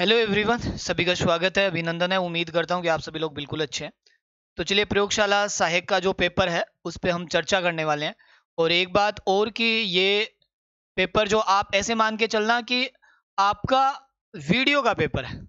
Hello everyone सभी का स्वागत है अभिनंदन है उम्मीद करता हूं कि आप सभी लोग बिल्कुल अच्छे हैं तो चलिए प्रयोगशाला सहायक का जो पेपर है उस पर हम चर्चा करने वाले हैं और एक बात और कि ये पेपर जो आप ऐसे मान के चलना कि आपका वीडियो का पेपर है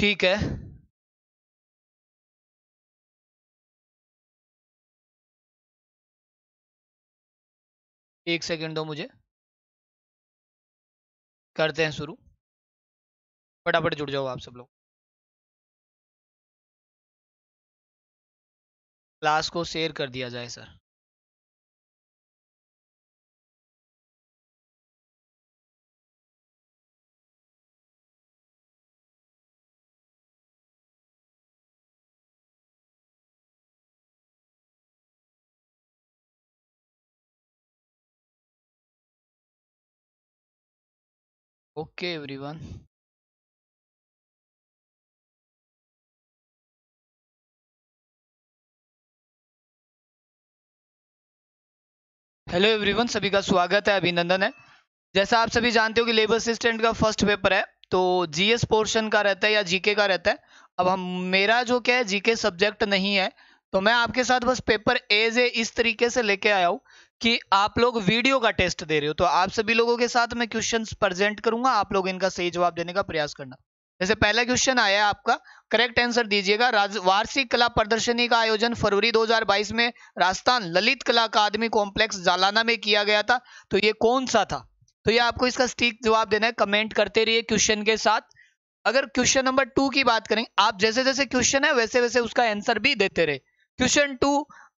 ठीक है एक सेकेंड दो मुझे करते हैं शुरू फटाफट जुड़ जाओ आप सब लोग क्लास को शेयर कर दिया जाए sir okay everyone hello everyone सभी का स्वागत है अभिनंदन है जैसा आप सभी जानते हो कि लेबर असिस्टेंट का फर्स्ट पेपर है तो जीएस पोर्शन का रहता है या जीके का रहता है अब हम मेरा जो क्या है जीके सब्जेक्ट नहीं है तो मैं आपके साथ बस पेपर एज ए इस तरीके से लेके आया हूँ कि आप लोग वीडियो का टेस्ट दे रहे हो तो आप सभी लोगों के साथ मैं क्वेश्चन प्रेजेंट करूंगा आप लोग इनका सही जवाब देने का प्रयास करना जैसे पहला क्वेश्चन आया आपका करेक्ट आंसर दीजिएगा वार्षिक कला प्रदर्शनी का आयोजन फरवरी 2022 में राजस्थान ललित कला अकादमी कॉम्प्लेक्स जालाना में किया गया था तो ये कौन सा था तो ये आपको इसका स्टीक जवाब देना है कमेंट करते रहिए क्वेश्चन के साथ अगर क्वेश्चन नंबर टू की बात करें आप जैसे जैसे क्वेश्चन है वैसे वैसे उसका आंसर भी देते रहे क्वेश्चन टू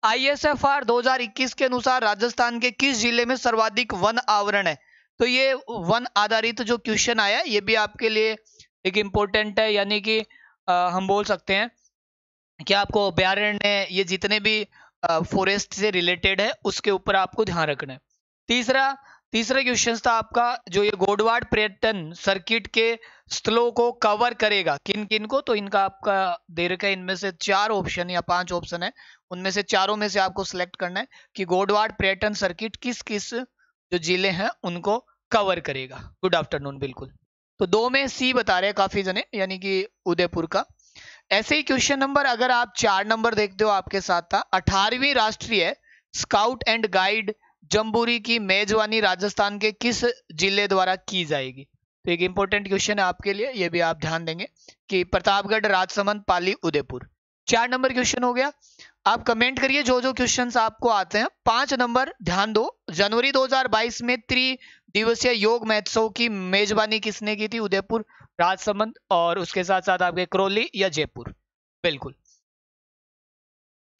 हजार 2021 के अनुसार राजस्थान के किस जिले में सर्वाधिक वन आवरण है तो ये वन आधारित जो क्वेश्चन आया ये भी आपके लिए एक इम्पोर्टेंट है यानी कि हम बोल सकते हैं कि आपको अभ्यारण्य ये जितने भी फॉरेस्ट से रिलेटेड है उसके ऊपर आपको ध्यान रखना है तीसरा तीसरा क्वेश्चन था आपका जो ये गोडवाड पर्यटन सर्किट के स्थलों को कवर करेगा किन किन को तो इनका आपका दे रखा है इनमें से चार ऑप्शन या पांच ऑप्शन है उनमें से चारों में से आपको सिलेक्ट करना है कि गोडवाड पर्यटन सर्किट किस किस जो जिले हैं उनको कवर करेगा गुड आफ्टरनून बिल्कुल तो दो में सी बता रहे हैं काफी जने यानी कि उदयपुर का ऐसे ही क्वेश्चन नंबर अगर आप चार नंबर देखते हो आपके साथ था अठारहवीं राष्ट्रीय स्काउट एंड गाइड जम्बूरी की मेजबानी राजस्थान के किस जिले द्वारा की जाएगी तो एक इंपॉर्टेंट क्वेश्चन है आपके लिए ये भी आप ध्यान देंगे कि प्रतापगढ़ राजसमंद पाली उदयपुर चार नंबर क्वेश्चन हो गया आप कमेंट करिए जो जो क्वेश्चंस आपको आते हैं पांच नंबर ध्यान दो जनवरी 2022 में त्रि दिवसीय योग महोत्सव की मेजबानी किसने की थी उदयपुर राजसमंद और उसके साथ साथ आपके करौली या जयपुर बिल्कुल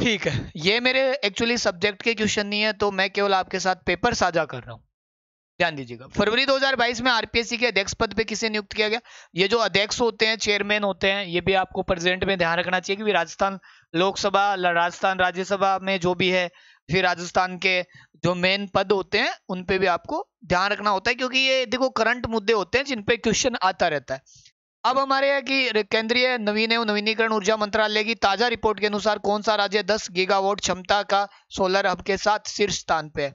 ठीक है ये मेरे एक्चुअली सब्जेक्ट के क्वेश्चन नहीं है तो मैं केवल आपके साथ पेपर साझा कर रहा हूँ ध्यान दीजिएगा फरवरी 2022 में आरपीएससी के अध्यक्ष पद पे किसे नियुक्त किया गया ये जो अध्यक्ष होते हैं चेयरमैन होते हैं ये भी आपको प्रेजेंट में ध्यान रखना चाहिए कि राजस्थान लोकसभा राजस्थान राज्यसभा में जो भी है फिर राजस्थान के जो मेन पद होते हैं उन पे भी आपको ध्यान रखना होता है क्योंकि ये देखो करंट मुद्दे होते हैं जिनपे क्वेश्चन आता रहता है अब हमारे यहाँ की केंद्रीय नवीन एवं नवीनीकरण ऊर्जा मंत्रालय की ताजा रिपोर्ट के अनुसार कौन सा राज्य 10 गीगावाट क्षमता का सोलर हब के साथ शीर्ष स्थान पे है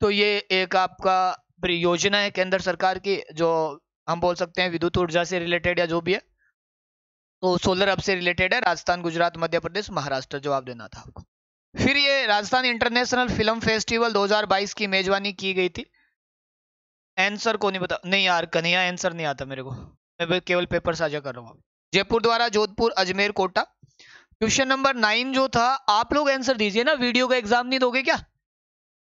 तो ये एक आपका योजना है केंद्र सरकार की जो हम बोल सकते हैं विद्युत ऊर्जा से रिलेटेड या जो भी है तो सोलर अब से रिलेटेड है राजस्थान गुजरात मध्य प्रदेश महाराष्ट्र जवाब देना था आपको फिर ये राजस्थान इंटरनेशनल फिल्म फेस्टिवल 2022 की मेजबानी की गई थी आंसर को नहीं पता नहीं यार कन्हैया आंसर नहीं आता मेरे को मैं केवल पेपर साझा कर रहा हूँ जयपुर द्वारा Jodhpur Ajmer Kota question number nine जो था आप लोग आंसर दीजिए ना वीडियो का एग्जाम नहीं दोगे क्या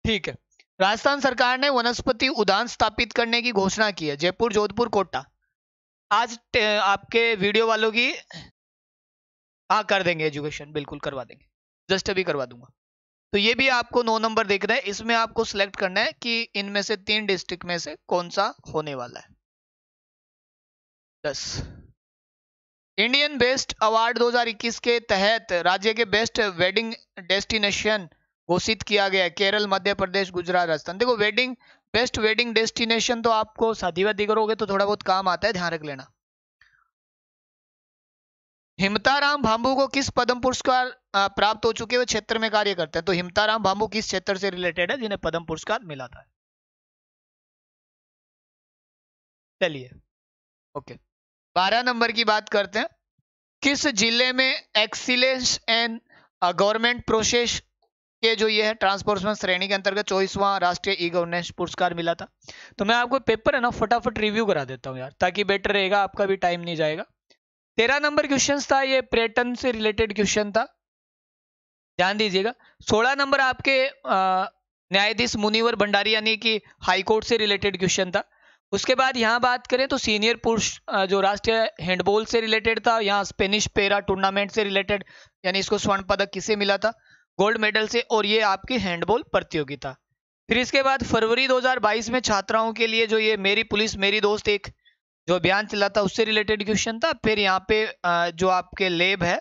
ठीक है राजस्थान सरकार ने वनस्पति उद्यान स्थापित करने की घोषणा की है जयपुर जोधपुर कोटा आज आपके वीडियो वालों की हाँ कर देंगे एजुकेशन बिल्कुल करवा देंगे जस्ट अभी करवा दूंगा तो ये भी आपको नौ नंबर देख रहे हैं इसमें आपको सिलेक्ट करना है कि इनमें से तीन डिस्ट्रिक्ट में से कौन सा होने वाला है दस इंडियन बेस्ट अवार्ड 2021 के तहत राज्य के बेस्ट वेडिंग डेस्टिनेशन घोषित किया गया है केरल मध्य प्रदेश गुजरात राजस्थान देखो वेडिंग बेस्ट वेडिंग डेस्टिनेशन तो आपको शादी वादी करोगे तो थोड़ा बहुत काम आता है ध्यान रख लेना हिमताराम भांबू को किस पद्म पुरस्कार प्राप्त हो चुके हुए क्षेत्र में कार्य करते हैं तो हिमताराम भांबू किस क्षेत्र से रिलेटेड है जिन्हें पद्म पुरस्कार मिला था चलिए ओके बारह नंबर की बात करते हैं किस जिले में एक्सीलेंस एंड गवर्नमेंट प्रोसेस ये जो ये है ट्रांसफॉर्मेशन श्रेणी के अंतर्गत चौबीसवां राष्ट्रीय ई गवर्नेंस पुरस्कार मिला था तो मैं आपको पेपर है ना फटाफट रिव्यू करा देता हूँ यार ताकि बेटर रहेगा आपका भी टाइम नहीं जाएगा तेरह नंबर क्वेश्चन था ये पर्यटन से रिलेटेड क्वेश्चन था ध्यान दीजिएगा सोलह नंबर आपके न्यायाधीश मुनिवर भंडारी यानी कि हाईकोर्ट से रिलेटेड क्वेश्चन था उसके बाद यहाँ बात करें तो सीनियर पुरुष जो राष्ट्रीय हैंडबॉल से रिलेटेड था यहाँ स्पेनिश पेरा टूर्नामेंट से रिलेटेड यानी इसको स्वर्ण पदक किसे मिला था गोल्ड मेडल से और ये आपकी हैंडबॉल प्रतियोगिता फिर इसके बाद फरवरी 2022 में छात्राओं के लिए जो ये मेरी पुलिस मेरी दोस्त एक जो अभियान चला था उससे रिलेटेड क्वेश्चन था फिर यहाँ पे जो आपके लेब है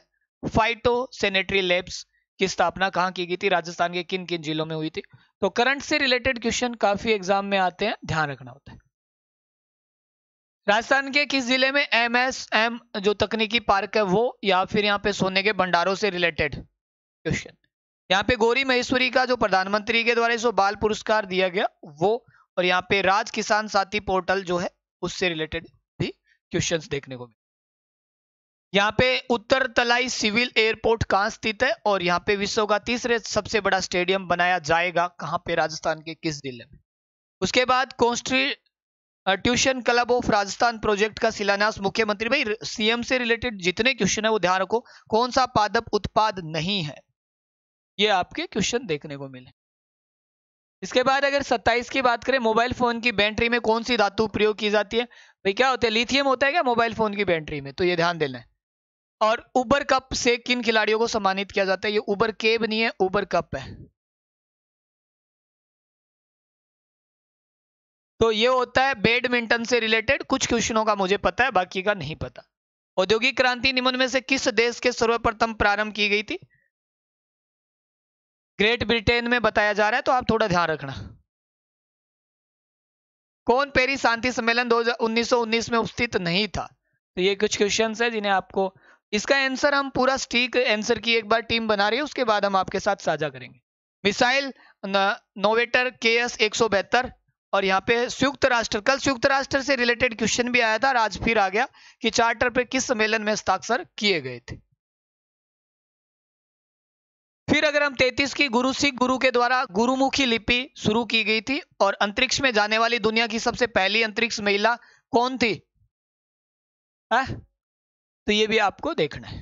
फाइटो सेनेटरी लेब्स की स्थापना कहाँ की गई थी राजस्थान के किन किन जिलों में हुई थी तो करंट से रिलेटेड क्वेश्चन काफी एग्जाम में आते हैं ध्यान रखना होता है राजस्थान के किस जिले में एम एस एम जो तकनीकी पार्क है वो या फिर यहाँ पे सोने के भंडारों से रिलेटेड क्वेश्चन यहाँ पे गौरी महेश्वरी का जो प्रधानमंत्री के द्वारा जो बाल पुरस्कार दिया गया वो और यहाँ पे राज किसान साथी पोर्टल जो है उससे रिलेटेड भी क्वेश्चन देखने को मिले यहाँ पे उत्तर तलाई सिविल एयरपोर्ट कहाँ स्थित है और यहाँ पे विश्व का तीसरे सबसे बड़ा स्टेडियम बनाया जाएगा कहाँ पे राजस्थान के किस जिले में उसके बाद tuition club of Rajasthan project का शिलान्यास मुख्यमंत्री भाई सीएम से रिलेटेड जितने क्वेश्चन है वो ध्यान रखो कौन सा पादप उत्पाद नहीं है ये आपके क्वेश्चन देखने को मिले इसके बाद अगर 27 की बात करें मोबाइल फोन की बैटरी में कौन सी धातु प्रयोग की जाती है भाई क्या होता है लिथियम होता है क्या मोबाइल फोन की बैटरी में तो ये ध्यान देना है और उबर कप से किन खिलाड़ियों को सम्मानित किया जाता है ये उबर केब नहीं है उबर कप है तो ये होता है बैडमिंटन से रिलेटेड कुछ क्वेश्चनों का मुझे पता है बाकी का नहीं पता औद्योगिक क्रांति निम्न में से किस देश के सर्वप्रथम प्रारंभ की गई थी ग्रेट ब्रिटेन में बताया जा रहा है तो आप थोड़ा ध्यान रखना कौन पेरिस शांति सम्मेलन 1919 में उपस्थित नहीं था तो ये कुछ क्वेश्चन है जिन्हें आपको इसका आंसर हम पूरा स्टीक आंसर की एक बार टीम बना रही है उसके बाद हम आपके साथ साझा करेंगे मिसाइल नोवेटर के एस एक और यहाँ पे संयुक्त राष्ट्र कल संयुक्त राष्ट्र से रिलेटेड क्वेश्चन भी आया था और आज फिर आ गया कि चार्टर पर किस सम्मेलन में हस्ताक्षर किए गए थे फिर अगर हम 33 की गुरु सिख गुरु के द्वारा गुरुमुखी लिपि शुरू की गई थी और अंतरिक्ष में जाने वाली दुनिया की सबसे पहली अंतरिक्ष महिला कौन थी आ? तो ये भी आपको देखना है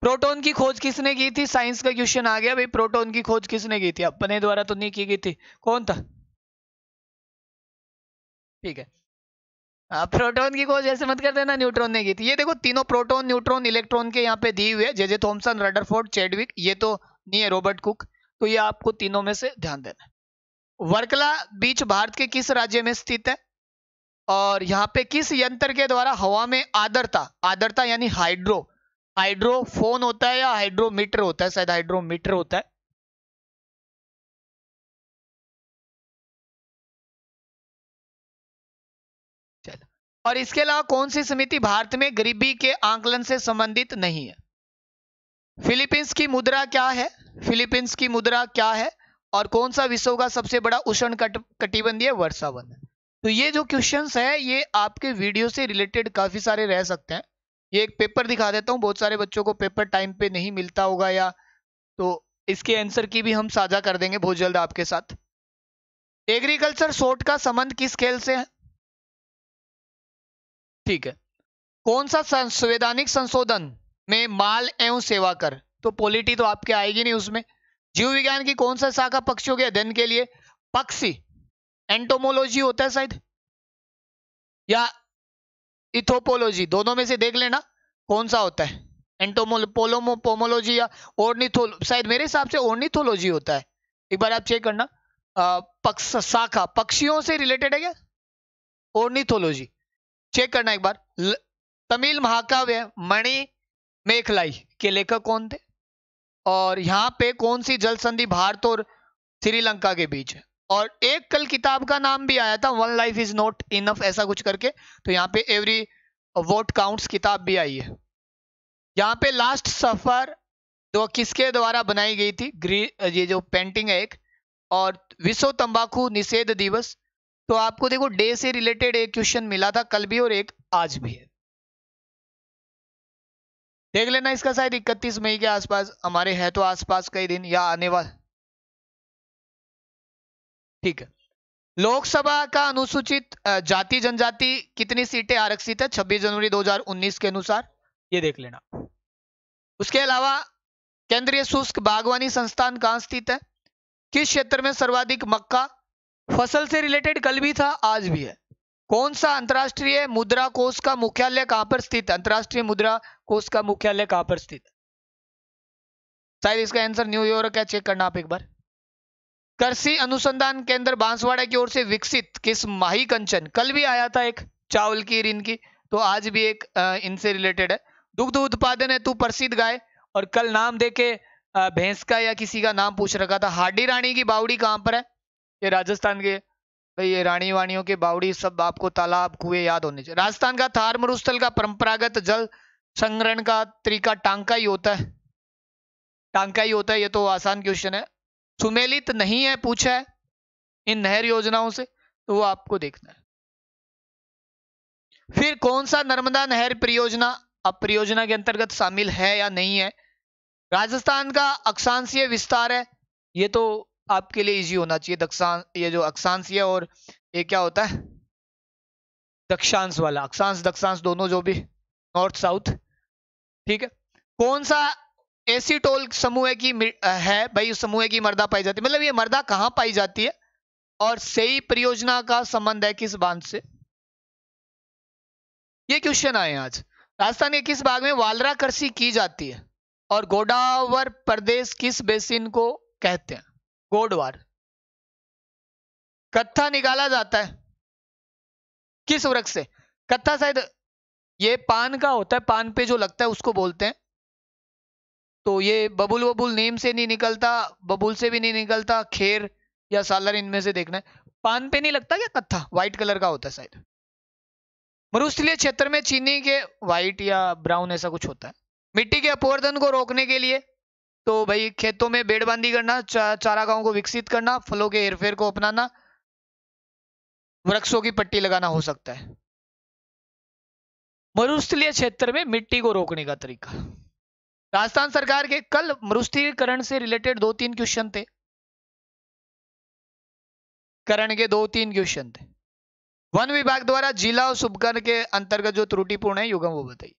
प्रोटॉन की खोज किसने की थी साइंस का क्वेश्चन आ गया भाई प्रोटॉन की खोज किसने की थी अपने द्वारा तो नहीं की गई थी कौन था ठीक है हाँ, प्रोटॉन की खोज ऐसे मत कर देना न्यूट्रॉन ने की थी ये देखो तीनों प्रोटॉन न्यूट्रॉन इलेक्ट्रॉन के यहाँ पे दिए हुए जे जे थॉम्सन रडरफोर्ड चेडविक ये तो नहीं है रॉबर्ट कुक तो ये आपको तीनों में से ध्यान देना है वर्कला बीच भारत के किस राज्य में स्थित है और यहाँ पे किस यंत्र के द्वारा हवा में आदरता आदरता यानी हाइड्रो हाइड्रोफोन होता है या हाइड्रोमीटर होता है शायद हाइड्रोमीटर होता है और इसके अलावा कौन सी समिति भारत में गरीबी के आंकलन से संबंधित नहीं है फिलीपींस की मुद्रा क्या है फिलीपींस की मुद्रा क्या है और कौन सा विश्व का सबसे बड़ा उष्ण कट, कटिबंधीय वर्षावन तो ये जो क्वेश्चंस है ये आपके वीडियो से रिलेटेड काफी सारे रह सकते हैं ये एक पेपर दिखा देता हूँ बहुत सारे बच्चों को पेपर टाइम पे नहीं मिलता होगा या तो इसके आंसर की भी हम साझा कर देंगे बहुत जल्द आपके साथ एग्रीकल्चर शोट का संबंध किस खेल से है ठीक है कौन सा संवैधानिक संशोधन में माल एवं सेवा कर तो पॉलिटी तो आपके आएगी नहीं उसमें जीव विज्ञान की कौन सा शाखा पक्षियों के अध्ययन के लिए पक्षी एंटोमोलॉजी होता है शायद या इथोपोलॉजी दोनों में से देख लेना कौन सा होता है एंटोमोल या ओर्निथोल शायद मेरे हिसाब से ओर्निथोलॉजी होता है एक बार आप चेक करना पक्ष शाखा पक्षियों से रिलेटेड है क्या ओर्निथोलॉजी चेक करना एक बार तमिल महाकाव्य मणि मेखलाई के लेखक कौन थे और यहाँ पे कौन सी जल संधि भारत और श्रीलंका के बीच है और एक कल किताब का नाम भी आया था one life is not enough ऐसा कुछ करके तो यहाँ पे एवरी वोट काउंट्स किताब भी आई है यहाँ पे लास्ट सफर जो किसके द्वारा बनाई गई थी ग्री ये जो पेंटिंग है एक और विश्व तंबाकू निषेध दिवस तो आपको देखो डे से रिलेटेड एक क्वेश्चन मिला था कल भी और एक आज भी है देख लेना इसका शायद इकतीस मई के आसपास हमारे है तो आसपास कई दिन या आने वाले ठीक है लोकसभा का अनुसूचित जाति जनजाति कितनी सीटें आरक्षित है छब्बीस जनवरी 2019 के अनुसार ये देख लेना उसके अलावा केंद्रीय शुष्क बागवानी संस्थान कहां स्थित है किस क्षेत्र में सर्वाधिक मक्का फसल से रिलेटेड कल भी था आज भी है कौन सा अंतर्राष्ट्रीय मुद्रा कोष का मुख्यालय कहां पर स्थित अंतर्राष्ट्रीय मुद्रा कोष का मुख्यालय कहां पर स्थित शायद इसका आंसर न्यूयॉर्क है चेक करना आप एक बार कृषि अनुसंधान केंद्र बांसवाड़ा की ओर से विकसित किस माही कंचन कल भी आया था एक चावल की ऋण की तो आज भी एक इनसे रिलेटेड है दुग्ध उत्पादन है तू प्रसिद्ध गाय और कल नाम देके भैंस का या किसी का नाम पूछ रखा था हाडी रानी की बावड़ी कहां पर है ये राजस्थान के भाई ये रानी वाणियों के बावड़ी सब आपको तालाब कुएं याद होने चाहिए राजस्थान का थार मरुस्थल का परंपरागत जल संग्रहण का तरीका टांका ही होता है टांका ही होता है ये तो आसान क्वेश्चन है सुमेलित नहीं है पूछा है इन नहर योजनाओं से तो वो आपको देखना है फिर कौन सा नर्मदा नहर परियोजना अब परियोजना के अंतर्गत शामिल है या नहीं है राजस्थान का अक्षांशीय विस्तार है ये तो आपके लिए इजी होना चाहिए दक्षांश ये जो अक्षांश है और ये क्या होता है दक्षांश वाला अक्षांश दक्षांश दोनों जो भी नॉर्थ साउथ ठीक है कौन सा ऐसी टोल समूह की है भाई समूह की मर्दा पाई जाती है मतलब ये मर्दा कहाँ पाई जाती है और सही परियोजना का संबंध है किस बांध से ये क्वेश्चन आए आज राजस्थान के किस भाग में वालरा कृषि की जाती है और गोडावर प्रदेश किस बेसिन को कहते हैं गोडवार कत्था निकाला जाता है किस वृक्ष से कत्था शायद ये पान का होता है पान पे जो लगता है उसको बोलते हैं तो ये बबुल बबुल नीम से नहीं निकलता बबुल से भी नहीं निकलता खेर या सालर इनमें से देखना है पान पे नहीं लगता क्या कत्था व्हाइट कलर का होता है शायद मरुस्थलीय क्षेत्र में चीनी के व्हाइट या ब्राउन ऐसा कुछ होता है मिट्टी के अपवर्धन को रोकने के लिए तो भाई खेतों में बेड़बंदी करना चा, चारागाहों को विकसित करना फलों के हेरफेर को अपनाना वृक्षों की पट्टी लगाना हो सकता है मरुस्थलीय क्षेत्र में मिट्टी को रोकने का तरीका राजस्थान सरकार के कल मरुस्थलीकरण से रिलेटेड दो तीन क्वेश्चन थे करण के दो तीन क्वेश्चन थे वन विभाग द्वारा जिला और सुबकर के अंतर्गत जो त्रुटिपूर्ण है युगम वो बताइए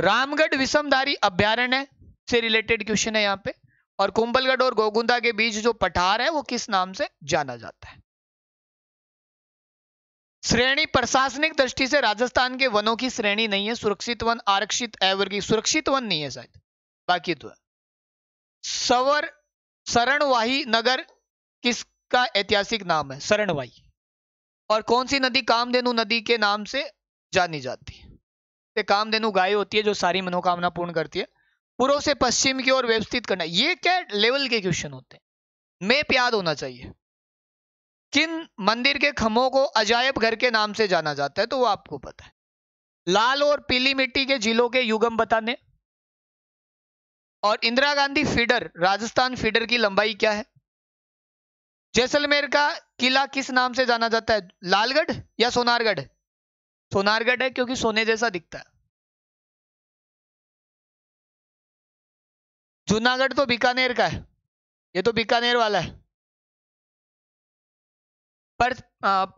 रामगढ़ विषमधारी अभ्यारण्य से रिलेटेड क्वेश्चन है यहाँ पे और कुंभलगढ़ और गोगुंदा के बीच जो पठार है वो किस नाम से जाना जाता है श्रेणी प्रशासनिक दृष्टि से राजस्थान के वनों की श्रेणी नहीं है सुरक्षित वन आरक्षित की सुरक्षित वन नहीं है शायद बाकी तो है सवर शरणवाही नगर किसका ऐतिहासिक नाम है शरणवाही और कौन सी नदी कामधेनु नदी के नाम से जानी जाती है से कामधेनु गाय होती है जो सारी मनोकामना पूर्ण करती है पूर्व से पश्चिम की ओर व्यवस्थित करना ये क्या लेवल के क्वेश्चन होते हैं मेप याद होना चाहिए किन मंदिर के खमों को अजायब घर के नाम से जाना जाता है तो वो आपको पता है लाल और पीली मिट्टी के जिलों के युगम बताने और इंदिरा गांधी फीडर राजस्थान फीडर की लंबाई क्या है जैसलमेर का किला किस नाम से जाना जाता है लालगढ़ या सोनारगढ़ सोनारगढ़ है क्योंकि सोने जैसा दिखता है जूनागढ़ तो बीकानेर का है ये तो बीकानेर वाला है पर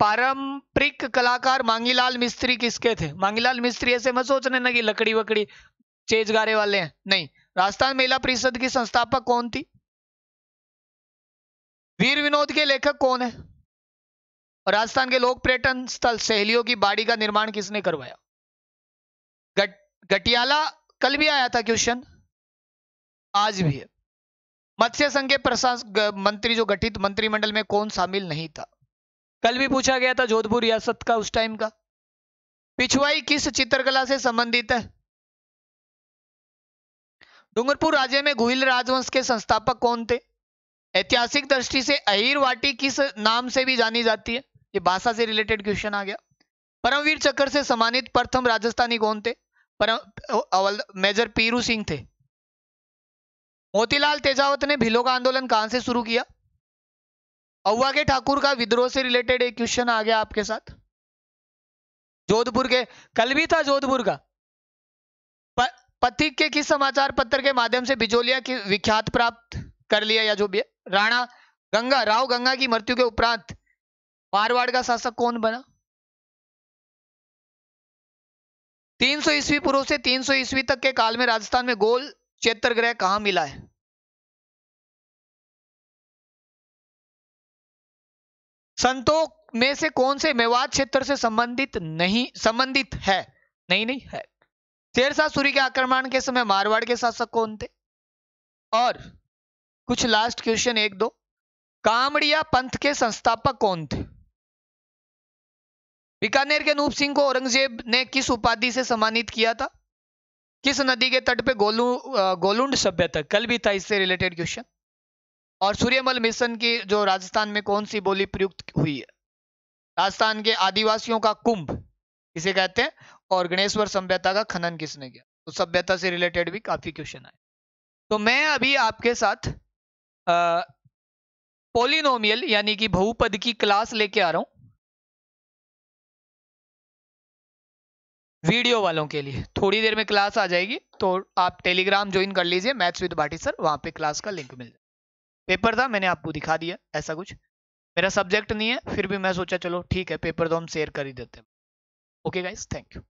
पारंपरिक कलाकार मांगीलाल मिस्त्री किसके थे मांगीलाल मिस्त्री ऐसे मत सोचने ना कि लकड़ी वकड़ी चेज गारे वाले हैं नहीं राजस्थान महिला परिषद की संस्थापक कौन थी वीर विनोद के लेखक कौन है राजस्थान के लोक पर्यटन स्थल सहेलियों की बाड़ी का निर्माण किसने करवाया गट, गटियाला कल भी आया था क्वेश्चन आज भी है मत्स्य संघ के प्रशास मंत्री जो गठित मंत्रिमंडल में कौन शामिल नहीं था कल भी पूछा गया था जोधपुर रियासत का उस टाइम का पिछुआई किस चित्रकला से संबंधित है डूंगरपुर राज्य में गुहिल राजवंश के संस्थापक कौन थे ऐतिहासिक दृष्टि से अहिर वाटी किस नाम से भी जानी जाती है ये भाषा से रिलेटेड क्वेश्चन आ गया परमवीर चक्र से सम्मानित प्रथम राजस्थानी कौन थे परम मेजर पीरू सिंह थे मोतीलाल तेजावत ने भिलो का आंदोलन कहां से शुरू किया अव्वा के ठाकुर का विद्रोह से रिलेटेड एक क्वेश्चन आ गया आपके साथ जोधपुर के कल भी था जोधपुर का पथिक के किस समाचार पत्र के माध्यम से बिजोलिया की विख्यात प्राप्त कर लिया या जो भी राणा गंगा राव गंगा की मृत्यु के उपरांत मारवाड़ का शासक कौन बना 300 ईस्वी पूर्व से 300 ईस्वी तक के काल में राजस्थान में गोल चेतर ग्रह कहां मिला है संतोक में से कौन से मेवात क्षेत्र से संबंधित नहीं संबंधित है नहीं नहीं है शेरशाह सूरी के आक्रमण के समय मारवाड़ के शासक कौन थे और कुछ लास्ट क्वेश्चन एक दो कामड़िया पंथ के संस्थापक कौन थे बीकानेर के अनूप सिंह को औरंगजेब ने किस उपाधि से सम्मानित किया था किस नदी के तट पे गोलू गोलुंड सभ्यता कल भी था इससे रिलेटेड क्वेश्चन और सूर्यमल मिशन की जो राजस्थान में कौन सी बोली प्रयुक्त हुई है राजस्थान के आदिवासियों का कुंभ किसे कहते हैं और गणेश्वर सभ्यता का खनन किसने किया तो सभ्यता से रिलेटेड भी काफी क्वेश्चन आए तो मैं अभी आपके साथ पोलिनोमियल यानी कि बहुपद की क्लास लेके आ रहा हूं वीडियो वालों के लिए थोड़ी देर में क्लास आ जाएगी तो आप टेलीग्राम ज्वाइन कर लीजिए मैथ्स विद बाटी सर वहाँ पे क्लास का लिंक मिल जाए पेपर था मैंने आपको दिखा दिया ऐसा कुछ मेरा सब्जेक्ट नहीं है फिर भी मैं सोचा चलो ठीक है पेपर तो हम शेयर कर ही देते हैं ओके गाइज थैंक यू